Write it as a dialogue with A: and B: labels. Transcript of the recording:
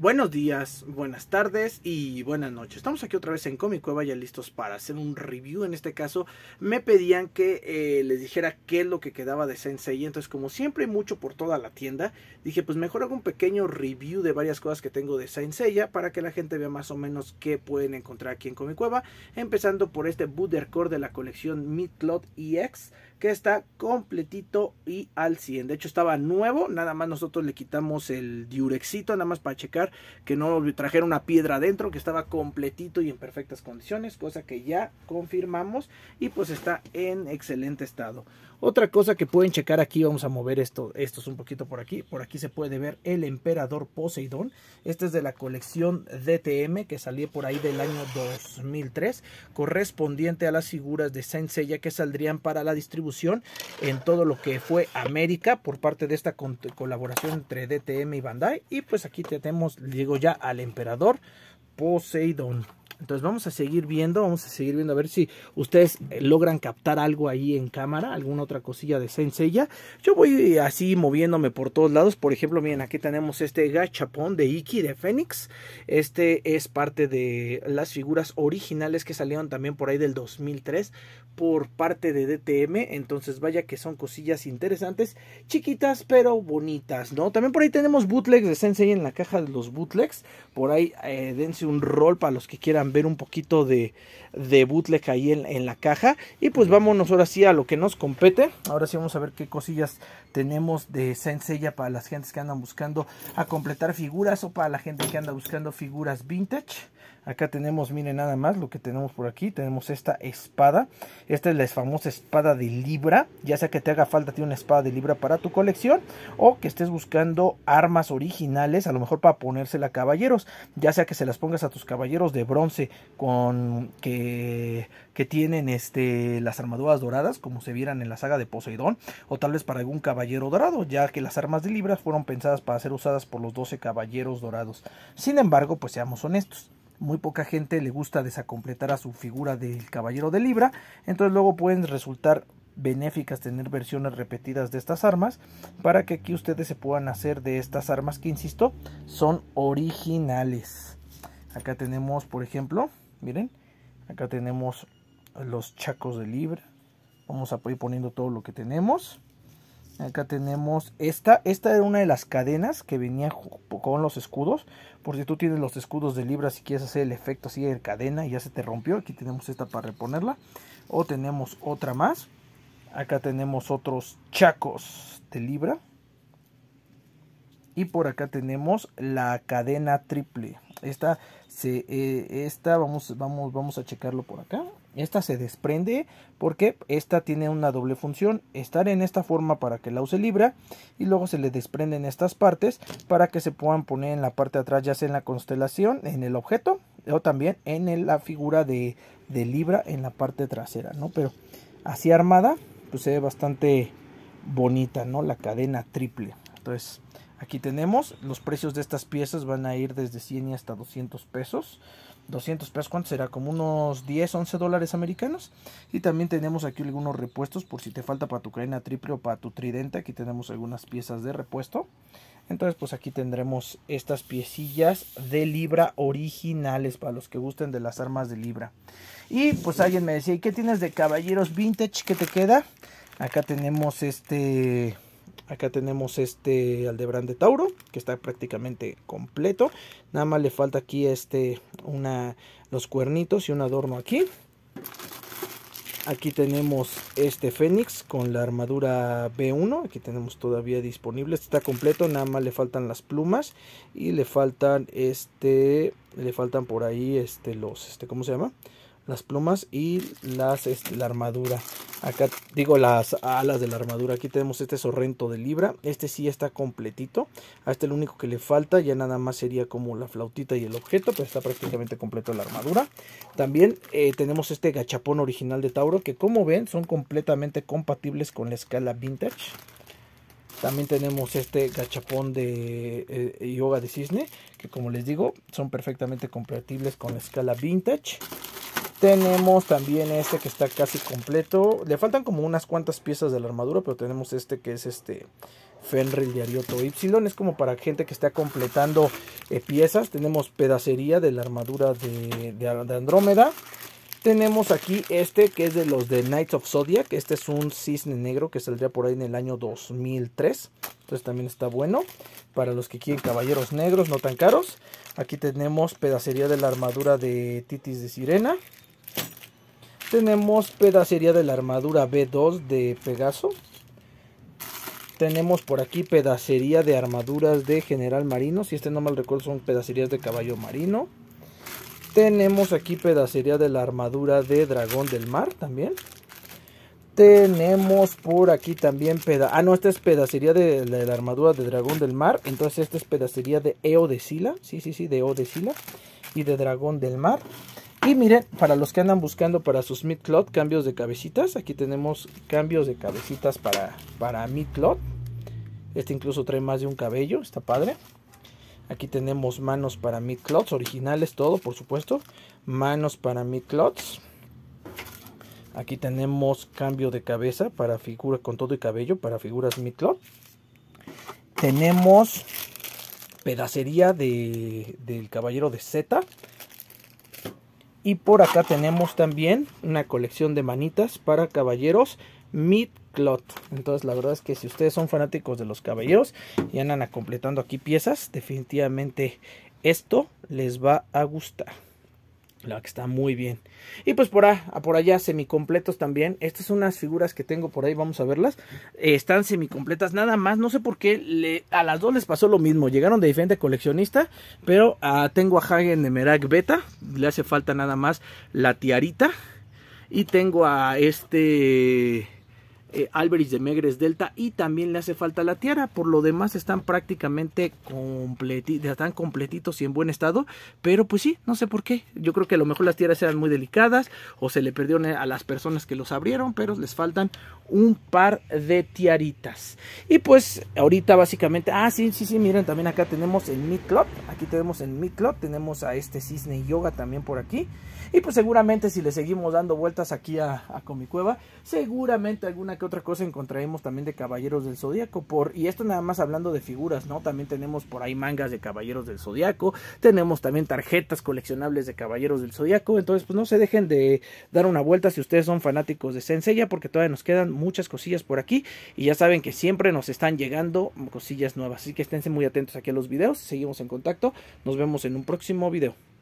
A: Buenos días, buenas tardes y buenas noches. Estamos aquí otra vez en Comic Cueva ya listos para hacer un review. En este caso me pedían que eh, les dijera qué es lo que quedaba de Sensei. Entonces como siempre hay mucho por toda la tienda, dije pues mejor hago un pequeño review de varias cosas que tengo de Sensei para que la gente vea más o menos qué pueden encontrar aquí en Comic Cueva. Empezando por este Budercore de la colección Meatlot EX que está completito y al 100. De hecho estaba nuevo, nada más nosotros le quitamos el diurexito, nada más para checar que no trajera una piedra adentro, que estaba completito y en perfectas condiciones, cosa que ya confirmamos y pues está en excelente estado. Otra cosa que pueden checar aquí, vamos a mover esto, esto es un poquito por aquí, por aquí se puede ver el emperador Poseidón, este es de la colección DTM que salió por ahí del año 2003, correspondiente a las figuras de Saint ya que saldrían para la distribución en todo lo que fue América por parte de esta colaboración entre DTM y Bandai. Y pues aquí tenemos, digo ya, al emperador Poseidon, Entonces vamos a seguir viendo, vamos a seguir viendo a ver si ustedes eh, logran captar algo ahí en cámara, alguna otra cosilla de Senseiya. Yo voy así moviéndome por todos lados, por ejemplo, miren, aquí tenemos este gachapón de Iki de Fénix. Este es parte de las figuras originales que salieron también por ahí del 2003 por parte de DTM, entonces vaya que son cosillas interesantes, chiquitas pero bonitas, ¿no? También por ahí tenemos bootlegs de Sensei en la caja de los bootlegs, por ahí eh, dense un rol para los que quieran ver un poquito de, bootleg ahí en, la caja. Y pues vámonos ahora sí a lo que nos compete. Ahora sí vamos a ver qué cosillas tenemos de Senseiya para las gentes que andan buscando a completar figuras o para la gente que anda buscando figuras vintage. Acá tenemos, miren nada más lo que tenemos por aquí. Tenemos esta espada. Esta es la famosa espada de Libra. Ya sea que te haga falta tiene una espada de Libra para tu colección. O que estés buscando armas originales. A lo mejor para ponérsela a caballeros. Ya sea que se las pongas a tus caballeros de bronce. Con que, que tienen este, las armaduras doradas. Como se vieran en la saga de Poseidón. O tal vez para algún caballero dorado. Ya que las armas de Libra fueron pensadas para ser usadas por los 12 caballeros dorados. Sin embargo, pues seamos honestos muy poca gente le gusta desacompletar a su figura del caballero de libra, entonces luego pueden resultar benéficas tener versiones repetidas de estas armas para que aquí ustedes se puedan hacer de estas armas que insisto son originales acá tenemos por ejemplo miren acá tenemos los chacos de libra vamos a ir poniendo todo lo que tenemos Acá tenemos esta. Esta era una de las cadenas que venía con los escudos. Por si tú tienes los escudos de libra, si quieres hacer el efecto así de cadena y ya se te rompió. Aquí tenemos esta para reponerla. O tenemos otra más. Acá tenemos otros chacos de libra. Y por acá tenemos la cadena triple. Esta, eh, vamos, vamos, vamos a checarlo por acá. Esta se desprende porque esta tiene una doble función, estar en esta forma para que la use libra y luego se le desprenden estas partes para que se puedan poner en la parte de atrás ya sea en la constelación, en el objeto o también en la figura de, libra en la parte trasera, ¿no? Pero así armada, pues se ve bastante bonita, ¿no? La cadena triple. Entonces, aquí tenemos, los precios de estas piezas van a ir desde 100 y hasta 200 pesos. 200 pesos, ¿cuánto será? Como unos 10, 11 dólares americanos. Y también tenemos aquí algunos repuestos por si te falta para tu cadena triple o para tu tridente. Aquí tenemos algunas piezas de repuesto. Entonces pues aquí tendremos estas piecillas de libra originales para los que gusten de las armas de libra. Y pues alguien me decía, ¿y qué tienes de caballeros vintage que te queda? Acá tenemos este Acá tenemos este Aldebrán de Tauro, que está prácticamente completo. Nada más le falta aquí este, una, los cuernitos y un adorno aquí. Aquí tenemos este Fénix con la armadura B1. Aquí tenemos todavía disponible. Este está completo, nada más le faltan las plumas. Y le faltan este. Le faltan por ahí este. Los. Este, ¿Cómo se llama? las plumas y las, este, la armadura. Acá digo las alas de la armadura. Aquí tenemos este sorrento de libra. Este sí está completito. A este único que le falta ya nada más sería como la flautita y el objeto. Pero está prácticamente completo la armadura. También eh, tenemos este gachapón original de Tauro. Que como ven son completamente compatibles con la escala vintage. También tenemos este gachapón de eh, yoga de cisne, que como les digo, son perfectamente compatibles con la escala vintage. Tenemos también este que está casi completo. Le faltan como unas cuantas piezas de la armadura, pero tenemos este que es este Fenrir de Arioto Y. Es como para gente que está completando eh, piezas. Tenemos pedacería de la armadura de, de Andrómeda. Tenemos aquí este que es de los de Knights of Zodiac. Este es un cisne negro que saldría por ahí en el año 2003. Entonces también está bueno. Para los que quieren caballeros negros, no tan caros. Aquí tenemos pedacería de la armadura de Titis de Sirena. Tenemos pedacería de la armadura B2 de Pegaso. Tenemos por aquí pedacería de armaduras de General Marino. Si este no mal recuerdo son pedacerías de Caballo Marino. Tenemos aquí pedacería de la armadura de Dragón del Mar también. Tenemos por aquí también peda Ah, no, esta es pedacería de, de, la armadura de Dragón del Mar. Entonces esta es pedacería de Eo de Sila. Sí, sí, sí, de Eo de Sila. Y de Dragón del Mar. Y miren, para los que andan buscando para sus Cloth, cambios de cabecitas. Aquí tenemos cambios de cabecitas para, para Cloth. Este incluso trae más de un cabello, está padre. Aquí tenemos manos para midcloths, originales todo, por supuesto. Manos para midcloths. Aquí tenemos cambio de cabeza para figuras con todo y cabello, para figuras Cloth. Tenemos pedacería del caballero de Z y por acá tenemos también una colección de manitas para caballeros Mid Clot. Entonces la verdad es que si ustedes son fanáticos de los caballeros y andan completando aquí piezas, definitivamente esto les va a gustar que está muy bien. Y pues por, por allá semicompletos también. Estas son unas figuras que tengo por ahí, vamos a verlas. Eh, están semicompletas nada más. No sé por qué a las dos les pasó lo mismo. Llegaron de diferente coleccionista. Pero ah, tengo a Hagen de Merak Beta. Le hace falta nada más la tiarita. Y tengo a este eh, de Megres Delta y también le hace falta la tiara. Por lo demás están prácticamente completitos, están completitos y en buen estado. Pero pues sí, no sé por qué. Yo creo que a lo mejor las tiaras eran muy delicadas o se le perdieron a las personas que los abrieron, pero les faltan un par de tiaritas. Y pues ahorita básicamente, ah sí, sí, sí, miren, también acá tenemos el Club, Aquí tenemos el Club, tenemos a este Cisne Yoga también por aquí. Y pues seguramente si le seguimos dando vueltas aquí a, a Comicueva, seguramente alguna que otra cosa encontraremos también de Caballeros del Zodíaco. Por, y esto nada más hablando de figuras, ¿no? También tenemos por ahí mangas de Caballeros del Zodíaco. Tenemos también tarjetas coleccionables de Caballeros del Zodíaco. Entonces, pues no se dejen de dar una vuelta si ustedes son fanáticos de Senseiya, porque todavía nos quedan muchas cosillas por aquí. Y ya saben que siempre nos están llegando cosillas nuevas. Así que esténse muy atentos aquí a los videos. Seguimos en contacto. Nos vemos en un próximo video.